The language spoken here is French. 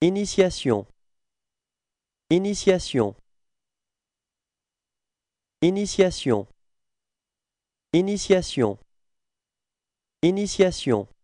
Initiation Initiation Initiation Initiation Initiation